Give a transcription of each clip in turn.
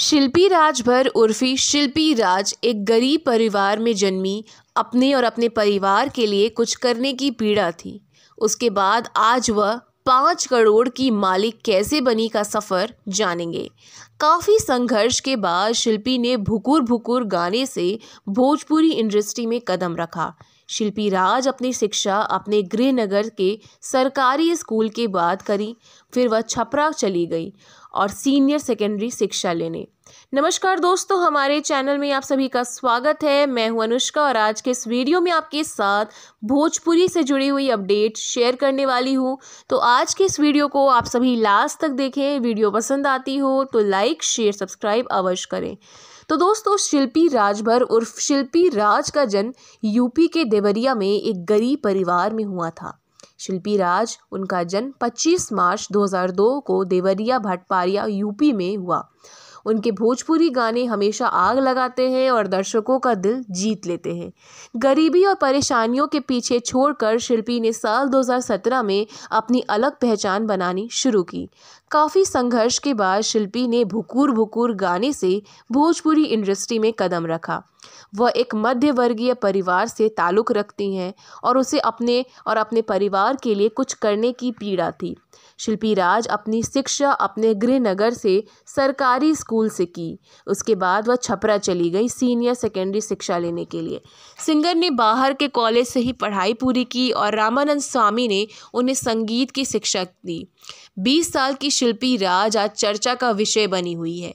शिल्पी राज भर उर्फी शिल्पी राज एक गरीब परिवार में जन्मी अपने और अपने परिवार के लिए कुछ करने की पीड़ा थी उसके बाद आज वह पाँच करोड़ की मालिक कैसे बनी का सफ़र जानेंगे काफ़ी संघर्ष के बाद शिल्पी ने भुकुर भुकुर गाने से भोजपुरी इंडस्ट्री में कदम रखा शिल्पी राज अपनी शिक्षा अपने गृहनगर के सरकारी स्कूल के बाद करी फिर वह छपरा चली गई और सीनियर सेकेंडरी शिक्षा लेने नमस्कार दोस्तों हमारे चैनल में आप सभी का स्वागत है मैं हूं अनुष्का और आज के इस वीडियो में आपके साथ भोजपुरी से जुड़ी हुई अपडेट शेयर करने वाली हूं तो आज के इस वीडियो को आप सभी लास्ट तक देखें वीडियो पसंद आती हो तो लाइक शेयर सब्सक्राइब अवश्य करें तो दोस्तों शिल्पी राजभर उर्फ शिल्पी राज का जन्म यूपी के देवरिया में एक गरीब परिवार में हुआ था शिल्पी राज उनका जन्म 25 मार्च 2002 को देवरिया भटपारिया यूपी में हुआ उनके भोजपुरी गाने हमेशा आग लगाते हैं और दर्शकों का दिल जीत लेते हैं गरीबी और परेशानियों के पीछे छोड़कर शिल्पी ने साल 2017 में अपनी अलग पहचान बनानी शुरू की काफ़ी संघर्ष के बाद शिल्पी ने भुकूर भुकूर गाने से भोजपुरी इंडस्ट्री में कदम रखा वह एक मध्यवर्गीय परिवार से ताल्लुक़ रखती हैं और उसे अपने और अपने परिवार के लिए कुछ करने की पीड़ा थी शिल्पी राज अपनी शिक्षा अपने गृहनगर से सरकारी स्कूल से की उसके बाद वह छपरा चली गई सीनियर सेकेंडरी शिक्षा लेने के लिए सिंगर ने बाहर के कॉलेज से ही पढ़ाई पूरी की और रामानंद स्वामी ने उन्हें संगीत की शिक्षा दी बीस साल की शिल्पी राज आज चर्चा का विषय बनी हुई है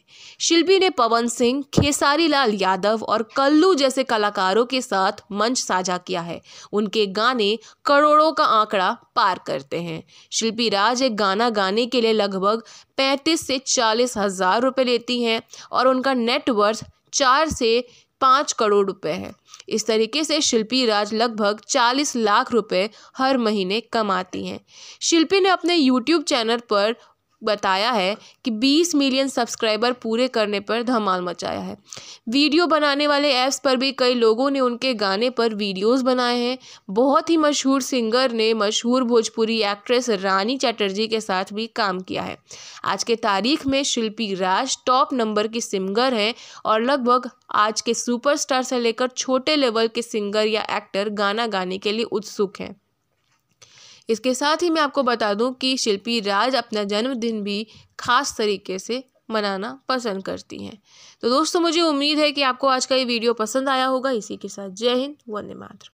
शिल्पी ने पवन सिंह खेसारी लाल यादव और कल्लू जैसे कलाकारों के साथ मंच साझा किया है उनके गाने करोड़ों का आंकड़ा पार करते हैं शिल्पी राज एक गाना गाने के लिए लगभग पैंतीस से चालीस हज़ार रुपये लेती हैं और उनका नेटवर्थ चार से पाँच करोड़ रुपए है इस तरीके से शिल्पी राज लगभग चालीस लाख रुपए हर महीने कमाती हैं शिल्पी ने अपने यूट्यूब चैनल पर बताया है कि 20 मिलियन सब्सक्राइबर पूरे करने पर धमाल मचाया है वीडियो बनाने वाले ऐप्स पर भी कई लोगों ने उनके गाने पर वीडियोस बनाए हैं बहुत ही मशहूर सिंगर ने मशहूर भोजपुरी एक्ट्रेस रानी चैटर्जी के साथ भी काम किया है आज के तारीख में शिल्पी राज टॉप नंबर की सिंगर हैं और लगभग आज के सुपरस्टार से लेकर छोटे लेवल के सिंगर या एक्टर गाना गाने के लिए उत्सुक हैं इसके साथ ही मैं आपको बता दूं कि शिल्पी राज अपना जन्मदिन भी खास तरीके से मनाना पसंद करती हैं तो दोस्तों मुझे उम्मीद है कि आपको आज का ये वीडियो पसंद आया होगा इसी के साथ जय हिंद वंदे मातरम